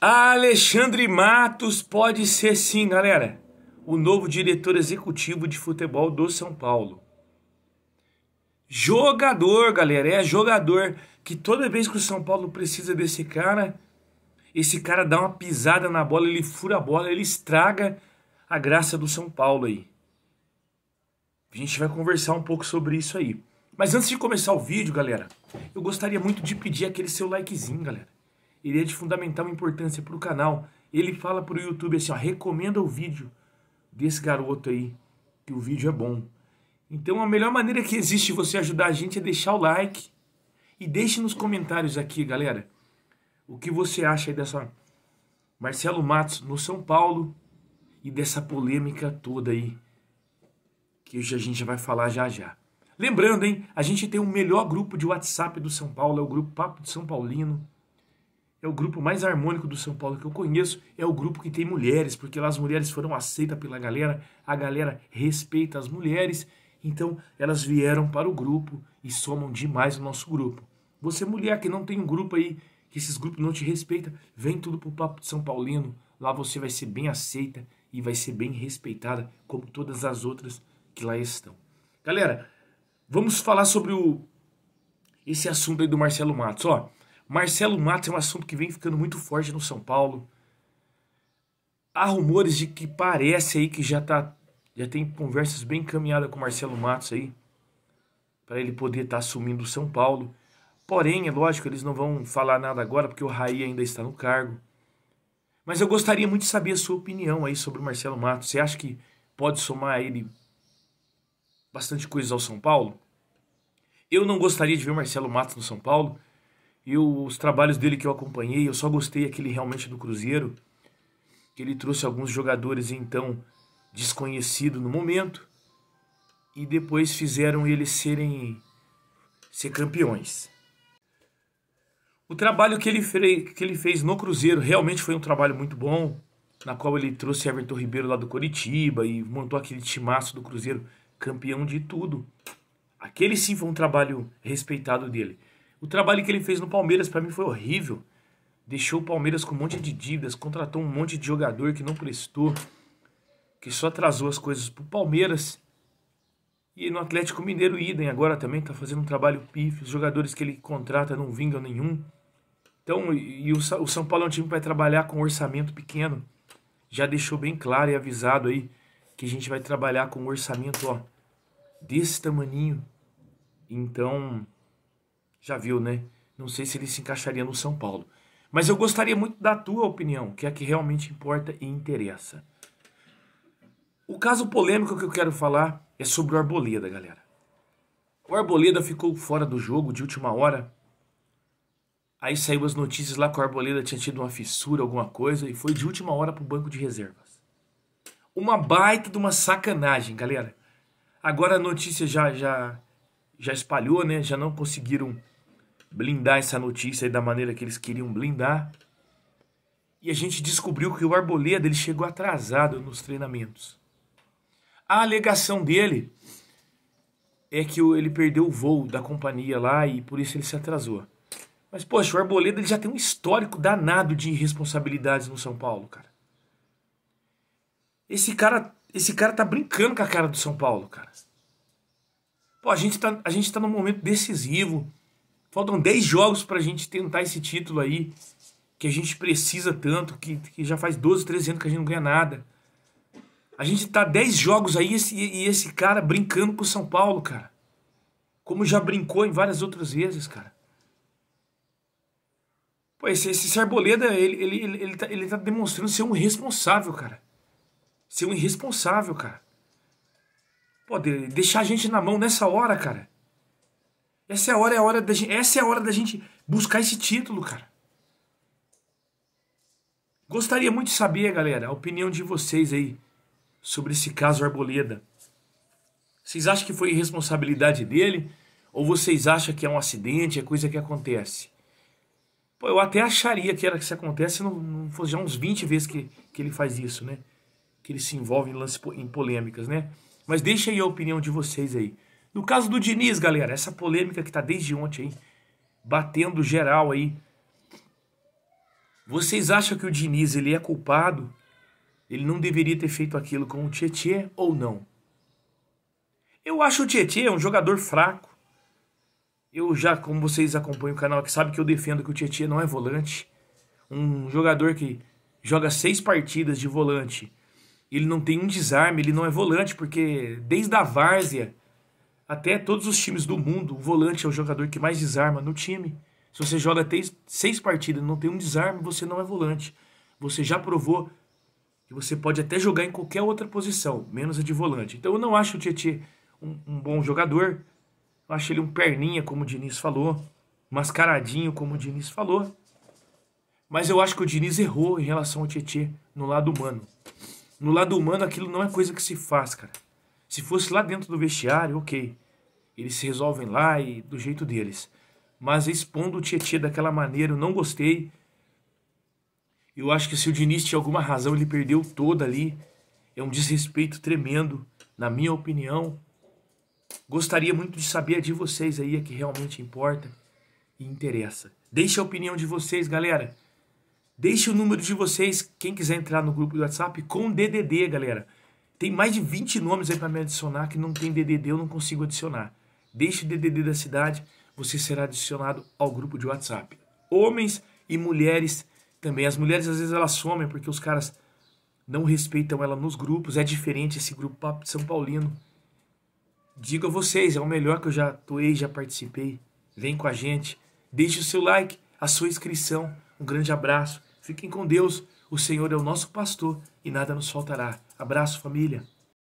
Alexandre Matos pode ser sim, galera, o novo diretor executivo de futebol do São Paulo. Jogador, galera, é jogador que toda vez que o São Paulo precisa desse cara, esse cara dá uma pisada na bola, ele fura a bola, ele estraga a graça do São Paulo aí. A gente vai conversar um pouco sobre isso aí. Mas antes de começar o vídeo, galera, eu gostaria muito de pedir aquele seu likezinho, galera ele é de fundamental importância para o canal. Ele fala para o YouTube assim, ó, recomenda o vídeo desse garoto aí, que o vídeo é bom. Então a melhor maneira que existe você ajudar a gente é deixar o like e deixe nos comentários aqui, galera, o que você acha aí dessa Marcelo Matos no São Paulo e dessa polêmica toda aí que hoje a gente vai falar já já. Lembrando, hein, a gente tem o melhor grupo de WhatsApp do São Paulo, é o grupo Papo de São Paulino é o grupo mais harmônico do São Paulo que eu conheço, é o grupo que tem mulheres, porque lá as mulheres foram aceitas pela galera, a galera respeita as mulheres, então elas vieram para o grupo e somam demais o nosso grupo. Você mulher que não tem um grupo aí, que esses grupos não te respeitam, vem tudo pro Papo de São Paulino, lá você vai ser bem aceita e vai ser bem respeitada, como todas as outras que lá estão. Galera, vamos falar sobre o esse assunto aí do Marcelo Matos, ó. Marcelo Matos é um assunto que vem ficando muito forte no São Paulo. Há rumores de que parece aí que já tá já tem conversas bem encaminhadas com Marcelo Matos aí para ele poder estar tá assumindo o São Paulo. Porém, é lógico, eles não vão falar nada agora porque o Raí ainda está no cargo. Mas eu gostaria muito de saber a sua opinião aí sobre o Marcelo Matos. Você acha que pode somar ele bastante coisas ao São Paulo? Eu não gostaria de ver o Marcelo Matos no São Paulo, e os trabalhos dele que eu acompanhei, eu só gostei aquele realmente do Cruzeiro, que ele trouxe alguns jogadores então desconhecidos no momento e depois fizeram eles serem ser campeões. O trabalho que ele, fez, que ele fez no Cruzeiro realmente foi um trabalho muito bom, na qual ele trouxe Everton Ribeiro lá do Coritiba e montou aquele timaço do Cruzeiro campeão de tudo. Aquele sim foi um trabalho respeitado dele. O trabalho que ele fez no Palmeiras para mim foi horrível. Deixou o Palmeiras com um monte de dívidas, contratou um monte de jogador que não prestou, que só atrasou as coisas pro Palmeiras. E no Atlético Mineiro, idem, agora também está fazendo um trabalho pífio. Os jogadores que ele contrata não vingam nenhum. Então, e o, o São Paulo é um time que vai trabalhar com um orçamento pequeno. Já deixou bem claro e avisado aí que a gente vai trabalhar com um orçamento ó, desse tamaninho. Então, já viu, né? Não sei se ele se encaixaria no São Paulo. Mas eu gostaria muito da tua opinião, que é a que realmente importa e interessa. O caso polêmico que eu quero falar é sobre o Arboleda, galera. O Arboleda ficou fora do jogo de última hora. Aí saiu as notícias lá que o Arboleda tinha tido uma fissura, alguma coisa, e foi de última hora pro banco de reservas. Uma baita de uma sacanagem, galera. Agora a notícia já já já espalhou, né? Já não conseguiram blindar essa notícia da maneira que eles queriam blindar. E a gente descobriu que o Arboleda ele chegou atrasado nos treinamentos. A alegação dele é que ele perdeu o voo da companhia lá e por isso ele se atrasou. Mas, poxa, o Arboleda ele já tem um histórico danado de irresponsabilidades no São Paulo, cara. Esse cara, esse cara tá brincando com a cara do São Paulo, cara. Pô, a gente está a gente tá num momento decisivo. Faltam 10 jogos para a gente tentar esse título aí, que a gente precisa tanto, que, que já faz 12, 13 anos que a gente não ganha nada. A gente tá 10 jogos aí e esse cara brincando com o São Paulo, cara. Como já brincou em várias outras vezes, cara. Pô, esse, esse Arboleda, ele, ele, ele, ele, tá, ele tá demonstrando ser um irresponsável, cara. Ser um irresponsável, cara. Pô, de, deixar a gente na mão nessa hora, cara. Essa é a hora, é a hora da gente, essa é a hora da gente buscar esse título, cara. Gostaria muito de saber, galera, a opinião de vocês aí sobre esse caso Arboleda. Vocês acham que foi irresponsabilidade dele? Ou vocês acham que é um acidente, é coisa que acontece? Pô, eu até acharia que era que se acontece, não, não fosse já uns 20 vezes que, que ele faz isso, né? Que ele se envolve em, lance, em polêmicas, né? Mas deixa aí a opinião de vocês aí. No caso do Diniz, galera, essa polêmica que tá desde ontem aí, batendo geral aí. Vocês acham que o Diniz ele é culpado? Ele não deveria ter feito aquilo com o Tietchan ou não? Eu acho o Tietchan um jogador fraco. Eu já, como vocês acompanham o canal, que sabe que eu defendo que o Tietchan não é volante. Um jogador que joga seis partidas de volante ele não tem um desarme, ele não é volante, porque desde a várzea até todos os times do mundo, o volante é o jogador que mais desarma no time. Se você joga três, seis partidas e não tem um desarme, você não é volante. Você já provou que você pode até jogar em qualquer outra posição, menos a de volante. Então eu não acho o Tietchan um, um bom jogador. Eu acho ele um perninha, como o Diniz falou, mascaradinho, como o Diniz falou. Mas eu acho que o Diniz errou em relação ao Tietchan no lado humano. No lado humano, aquilo não é coisa que se faz, cara. Se fosse lá dentro do vestiário, ok. Eles se resolvem lá e do jeito deles. Mas expondo o Tietchan daquela maneira, eu não gostei. Eu acho que se o Diniz tinha alguma razão, ele perdeu toda ali. É um desrespeito tremendo, na minha opinião. Gostaria muito de saber a de vocês aí, a é que realmente importa e interessa. Deixe a opinião de vocês, galera. Deixe o número de vocês, quem quiser entrar no grupo do WhatsApp, com DDD, galera. Tem mais de 20 nomes aí para me adicionar que não tem DDD, eu não consigo adicionar. Deixe o DDD da cidade, você será adicionado ao grupo de WhatsApp. Homens e mulheres também. As mulheres às vezes elas somem porque os caras não respeitam ela nos grupos. É diferente esse grupo Papo de São Paulino. Digo a vocês, é o melhor que eu já atuei, já participei. Vem com a gente. Deixe o seu like, a sua inscrição. Um grande abraço. Fiquem com Deus. O Senhor é o nosso pastor e nada nos faltará. Abraço, família.